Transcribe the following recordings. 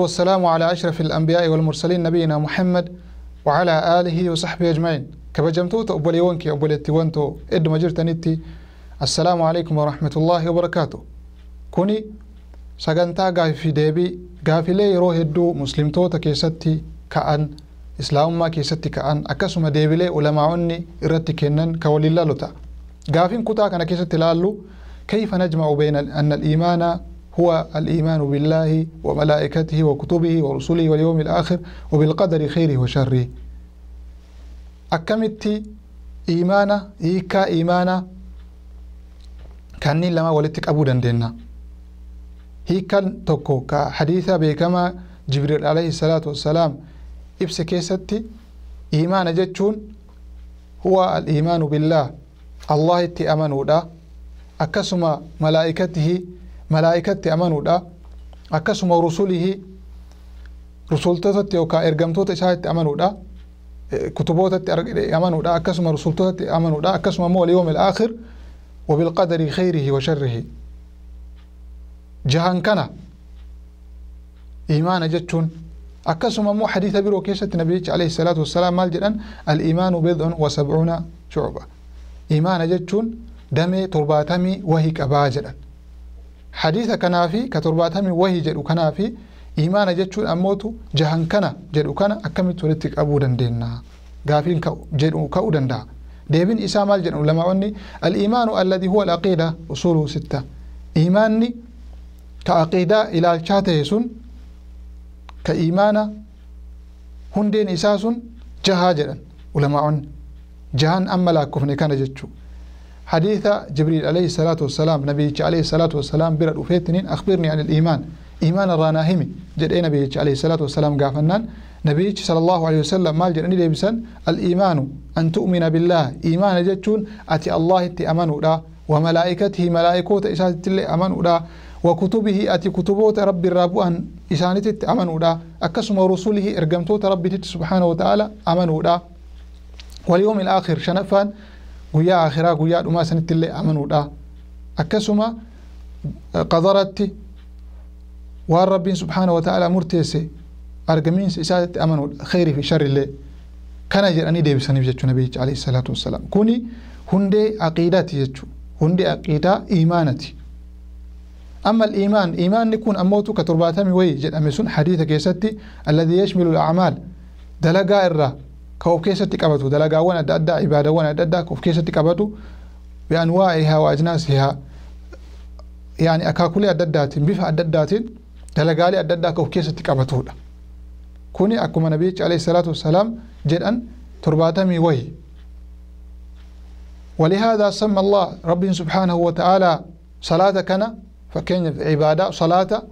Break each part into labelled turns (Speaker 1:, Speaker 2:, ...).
Speaker 1: والسلام على أشرف الأنبياء والمرسلين نبينا محمد وعلى آله وصحبه أجمعين كبجمتو أبولي وانكي أبولي تيوانتو إد مجرتانيتي السلام عليكم ورحمة الله وبركاته كوني sagantaa gaaffii deebii gaafilee yeroo hedduu muslimtoota keessatti ka'an islaamummaa keessatti ka'an akkasuma deebilee ulamaa'onni irratti kennan ka waliin lalu ta'a gaafiin kutaa kana keessatti ilaallu كيف نجمع بين أن الإيمان هو الإيمان بالله وملائكته وكتبه ورسله واليوم الآخر وبالقدر خيره وشره أكمت إيمانا إيكا إيمانا كأني لما ولدتك أبو دندنا هيكن توكو كا حديثا بيكما جبريل عليه الصلاة والسلام إبس كيستي إيمان جتشون هو الإيمان بالله الله تي أمنو دا أكسما ملائكته ملائكة تي أمنو دا أكسما رسوله رسولته تي أوكا إرغمتو تي أمنو دا كتبوته تي أمنو دا أكسما رسولته تي أمنو دا أكسما مو اليوم الآخر وبالقدر خيره وشره jahan kana imaana jechuun akkasuma immoo hadiisa biroo keessatti nabiyichi alayhi salaatu wassalaam maal jedhan al-iimaanu bid'un wa sabcuuna shucba imaana jechuun damee torbaatamii wahii qabaa jedhan hadiisa kanaafi ka torbaatamii wahii jedhu kanaafi imaana jechuun ammootu jahan kana jedhu kana akkamitti walitti qabuu dandeenya gaafiin jedhu ka'uu danda'a deebin isaa maal jedhamu lamaa'onni al-iimaanu alladhi huwa al-aqiida usuulu sitta iimaanni كعقيدة إلى ilaalchaa ta'e sun ka imaana hundeen isaa sun jahaa jedhan ulamaa'onni جتشو حديث جبريل عليه الصلاة والسلام نبي عليه الصلاة والسلام برد وفيتنين أخبرني عن الإيمان إيمان الراناهمي جد أي نبي عليه الصلاة والسلام قافنا نبي صلى الله عليه وسلم مال جد أني الإيمان أن تؤمن بالله إيمان جدشون أتي الله تأمنوا وملائكته ملائكوت إسات الله أمنوا وكتبه أتي كتبوت رب الرابو أن إسانتت أمنوا دا أكسم رسوله إرقمتوت آه، ربي سبحانه وتعالى أمنوا دا واليوم الآخر شنفان قيا آخرا قيا دما سنت اللي أمنوا دا أكسم قدرت والرب سبحانه وتعالى مرتيسي أرقمين إسانت أمنوا خير في شر اللي كان جير أني ديب سنيف جتشو نبي عليه الصلاة والسلام كوني هندي عقيداتي جتشو هندي عقيدة إيمانتي أما الإيمان إيمان نكون أموت كترباتم وي جد أمسون حديث كيستي الذي يشمل الأعمال دلقاء الرا كوف كيستي كبتو دلقاء وانا دادا عبادة وانا دادا كوف كيستي كبتو بأنواعها وأجناسها يعني أكاكولي أدادات بفا أدادات دلقاء لي أدادا كوف كيستي كبتو كوني أكما نبيك عليه الصلاة والسلام جد أن ترباتهم وي ولهذا سمى الله رب سبحانه وتعالى صلاتكنا فكين عبادة صلاة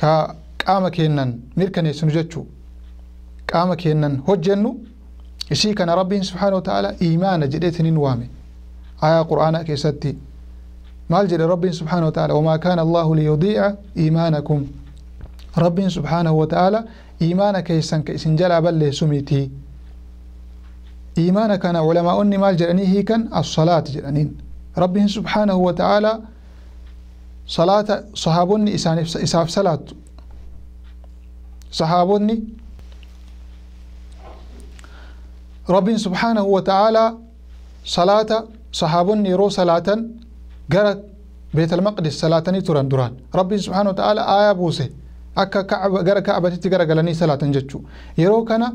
Speaker 1: كقام كينن مركن يسنجتشو قام كينن هجنو يسي كان ربي سبحانه وتعالى إيمان جديتني نوامي آية قرآن كيستي ما الجد ربي سبحانه وتعالى وما كان الله ليضيع إيمانكم ربي سبحانه وتعالى إيمان كيسن كيسن جل بل سميتي إيمان كان علماء أني ما الجد هي كان الصلاة جلنين ربي سبحانه وتعالى salaata sahaabonni isaaf salaattu sahaabonni rabbiin subhaanahu wa ta'aalaa salaata sahaabonni yeroo salaatan gara beetalmaqdis salaatanii turan duraan rabbiin subhaanahu wa ta'aalaa aayaa buuse akka gara ka'abatitti gara galanii salaatan jechuu yeroo kana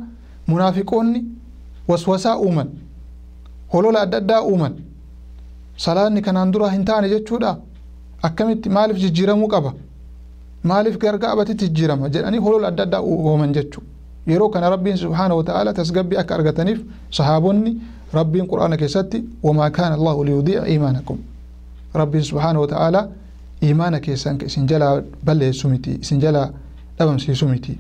Speaker 1: munaafiqoonni waswasaa uuman holola adda addaa uuman salaanni kanaan dura hin taane jechuudha akkamitti maaliif jijjiiramuu qaba maaliif gargaa abatitti jijjiirama jedhanii holool adda addaa uuman jechuudha. Yeroo kana rabbiin subhaana wa ta'ala tasgabbii akka argataniif sahaabonni rabbiin quraana keessatti wamaa kaana allahu liyudiica iimaanakum rabbiin subhaana wa ta'ala iimaana keessan ka isin jalaa balleessu miti isin jalaa dhabamsiisu miti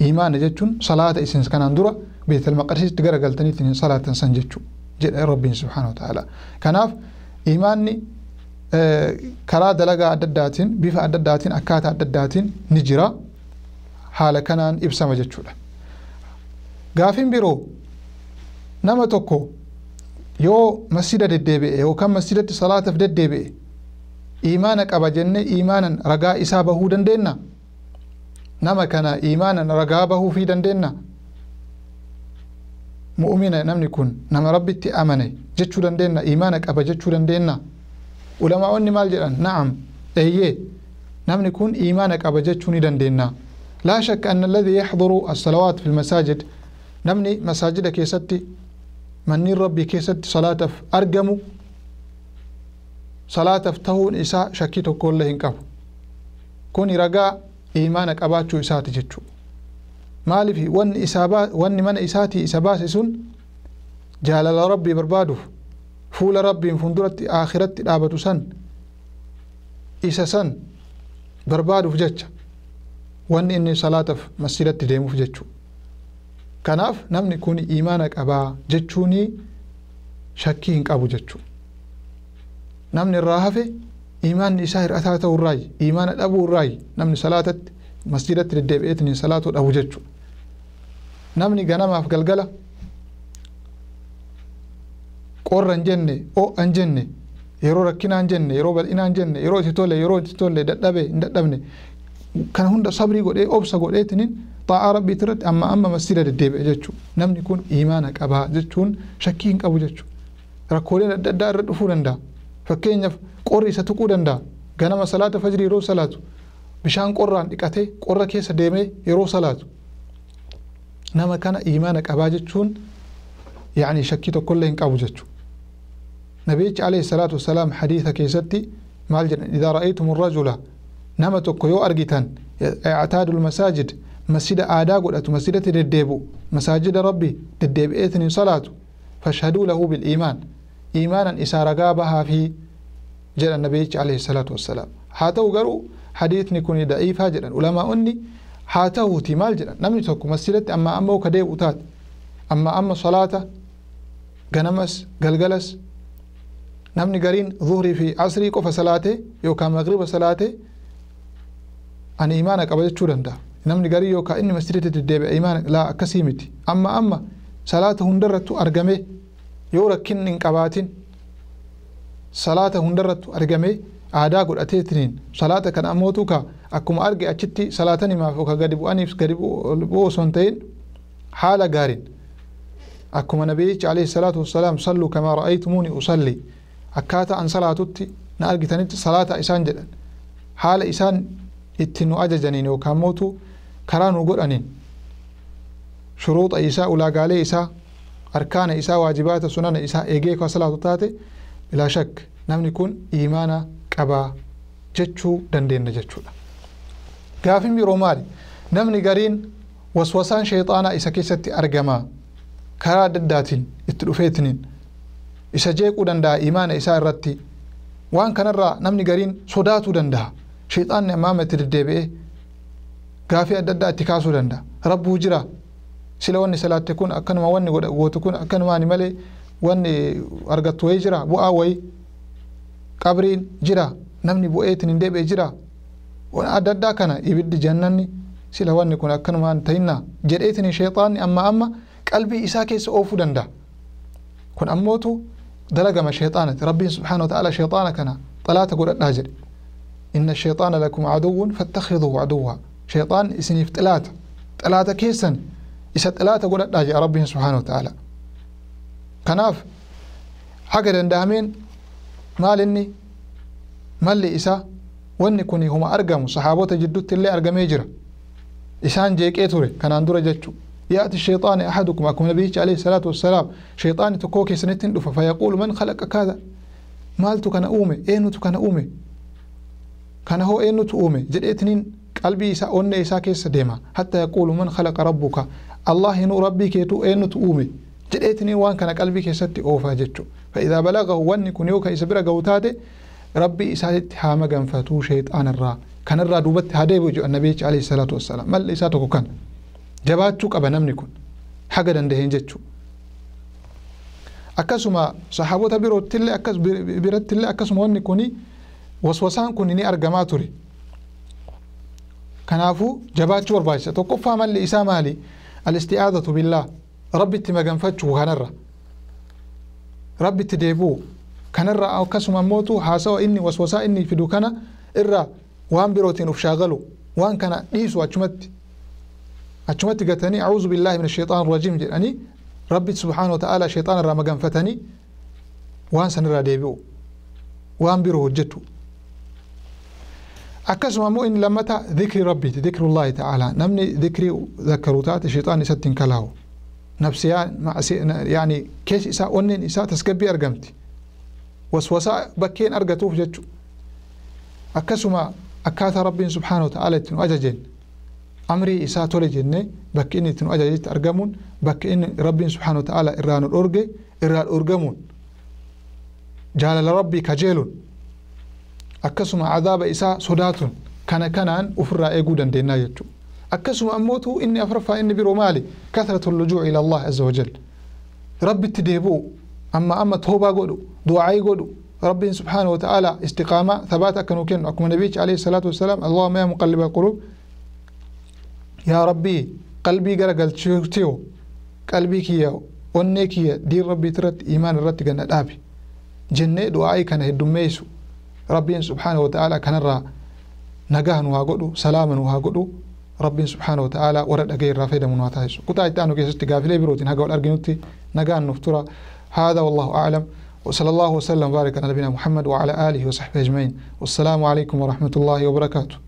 Speaker 1: iimaana jechuun salaata isin kanaan dura beetal maqarsiitti gara galtaniitiin hin salaatan san jechuu jedha rabbiin subhaana wa ta'ala kanaaf iimaanni karaa dalagaa adda addaatiin bifa adda addaatiin akkaataa adda addaatiin ni jira haala kanaan ibsama jechuudha. Gaafin biroo nama tokko yoo masjida deddeebi'e yookaan masjidatti salaataaf deddeebi'e imaana qaba jennee imaanan ragaa isaa bahuu dandeenya. Nama kana imaanan ragaa bahuufii dandeenya. Mu'umina namni kun nama rabbitti amane jechuu dandeenya imaana qaba jechuu dandeenya. ولما أوني مال جلنا نعم أيه نعم نكون إيمانك أبجد شوني دندنا لا شك أن الذي يحضر الصلوات في المساجد نمني مساجد كيستي مني ربي كيستي صلاة أرجمو صلاة فتهون إساء شكيته كلهن كف كوني رجاء إيمانك أباتشو إساتي جتشو مالي في ون إسابات ون من إساتي إساباس جعل جالال ربي بربادو fuula rabbiin funduratti akhiratti dhaabatu san isa san barbaaduuf jecha wanni inni salaataaf masjidatti deemuuf jechuu kanaaf namni kun imaana qabaa jechuun shakkii hin qabu jechuu namni irraa hafe imaanni isaa hir'ataa ta'u irraayi imaana dhabuu irraayi namni salaatatti masjidatti deddeebi'eetiin salaatu dhabu jechuu namni ganamaaf galgala qorra hin jenne o'a hin jenne yeroo rakkinaa hin jenne yeroo bal'inaa hin jenne yeroo itti tolle yeroo itti tolle dadhabe hin dadhabne kana hunda sabrii godhee obsa godheetiniin xaa'aa rabbii irratti amma amma masiida deddeebi'e jechuudha namni kun iimaana qabaa jechuun shakkii hin qabu jechuudha rakkoolee adda addaa irra dhufuu danda'a fakkeenyaaf qorri isa tuquu danda'a ganama salaata fajrii yeroo salaatu bishaan qorraan dhiqatee qorra keessa deemee yeroo salaatu nama kana iimaana qabaa jechuun yaa'anii shakkii tokkollee hin qabu jechuudha. نبيج عليه الصلاة والسلام حديث كيستي مال إذا رأيتم الرجل نما يو أرجتان اعتاد المساجد مسجد آدا قد مسجد تدبو مساجد ربي تدب إثني صلاة فاشهدوا له بالإيمان إيمانا إسارة بها في جل النبي عليه الصلاة والسلام هاتو قروا حديث نكون ضعيف جدا ولما أني هاتو تمال جدا نمني تكو مسجد أما أما كديب أما أما صلاة جنمس قلقلس namni gariin zuhrii fi asrii qofa salaate yookaan magriba salaate ani imaana qaba jechuu danda'a namni garii yookaan inni masjidatti deddeebi'a imaana laa akkasii miti amma amma salaata hundarrattu argame yoo rakkin hin qabaatin salaata hundarrattu argame aadaa godhateetiniin salaata kana ammootu ka akkuma arge achitti salaatanimaaf yookaan gadi bu'aniif gadi bu'u osoo hin ta'in haala gaariin akkuma nabiyyichi alayhi salaatu wassalaam salluu kamaa ra'aytumuuni usallii akkaataa an salaatutti na argitanitti salaata isaan jedhan haala isaan itti nu ajajaniin yookaan mootu karaa nu godhaniin shuruuxa isaa ulaagaalee isaa arkaana isaa waajibaata sunana isaa eegee kan salaatu taate bilaa shak namni kun imaana qabaa jechuu dandeenya jechuudha. Gaafin biroo maali? Namni gariin waswasaan sheexaanaa isa keessatti argamaa karaa adda addaatiin itti dhufeetiniin isa jeequu danda'a imaana isaa irratti waan kanarraa namni gariin sodaatuu danda'a shiixaanni ammaama itti deddeebi'ee gaafii adda addaa itti kaasuu danda'a rabbuu jira sila wanni salaatte kun akkanuma wanni gootu kun akkanumaani malee wanni argattu wayi jira bu'aa wayi qabriin jira namni bu'eetiin hin deebi'e jira adda addaa kana ibiddi jannanni sila wanni kun akkanumaan ta'inna jedheetiin sheexaanni amma amma qalbii isaa keessa oofuu danda'a kun ammootu ما الشيطانة ربي سبحانه وتعالى شيطانك أنا طلعت أقول الناجر إن الشيطان لكم عدو فاتخذوه عدوا شيطان إسني فتلات تلات كيسا إسا تلات أقول الناجر ربي سبحانه وتعالى كناف حقر دندامين مال إني مال لي إسا وأن kuni هما argamu sahaabota جدوت اللي argamee يجرى إسان جيك ture كان dura jechuudha يأتي الشيطان أحدكم أكم نبيك عليه الصلاة والسلام شيطان تكوكي سنتين دفا فيقول من خلق كذا مالتو كان أومي أينوتو كان أومي كان هو أينوتو أومي جدئتنين قلبي إسا أون إسا كيس ديما حتى يقول من خلق ربك الله نو ربي كيتو أينوتو أومي جدئتنين وان كان قلبي كيستي أوفا جدتو فإذا بلغه واني كنيوكا إسا برا قوتاتي ربي إسا تحاما قنفتو شيطان الرا كان الرا دوبت هديبو جو النبي عليه الصلاة والسلام مال إسا تكو كان jabaachuu qaba namni kun haga dandaheen jechuudha. akkasuma sahaabota biroottillee akkas birattillee akkasuma wanni kuni waswasaan kun ni argamaa ture kanaafuu jabaachuu barbaachisa tokkoffaa malli isaa maali alisti'aadatu billaa rabbitti maganfachuu kanarra rabbitti deebi'u kanarra akkasuma ammootu haasawa inni waswasaa inni fidu kana irra waan birootiin uf shaagalu waan kana dhiisu achumatti أشمتقتني أعوذ بالله من الشيطان الرجيم جدني ربي سبحانه وتعالى شيطان الرمجان فتني وان سن راديبو وان بيرو جتو أكسما مو إن لمتا ذكر ربي ذكر الله تعالى نمني ذكري ذكروتات الشيطان يستن كلاهو نفسيا يعني كيش إساء أن إساء تسكبي أرقمتي وسوسا بكين أرقتوف جتشو أكسما أكاث ربي سبحانه وتعالى أججين أمري إساء تولجيني بك إني تنو أجاجيت أرقمون بك إن ربي سبحانه وتعالى إرانو الأرقي إرانو الأرقمون جال لربي كجيلون أكسم عذاب إساء صدات كان كانان أفرى إيقودا دينا يتو أكسم أموتو إني أفرفا إني برومالي كثرة اللجوء إلى الله عز وجل ربي تديبو أما أما توبا قولو دعاي قولو رب سبحانه وتعالى استقامة ثبات كانوا أكمل نبيك عليه الصلاة والسلام اللهم يا مقلب القلوب يا ربي قلبي غرا قلتشيو قلبي كيا وني كيا دي ربي ترت إيمان رت جنة أبي جنة دعائي كان هدوميسو ربي سبحانه وتعالى كان را نجاه وهاجدو سلاما وهاجدو ربي سبحانه وتعالى ورد أجير رافيد من واتايسو كنت أيتانو كيس استقافي لي بروتين هاجو الأرجنوتي نجاه نفترة هذا والله أعلم وصلى الله وسلم وبارك على نبينا محمد وعلى آله وصحبه أجمعين والسلام عليكم ورحمة الله وبركاته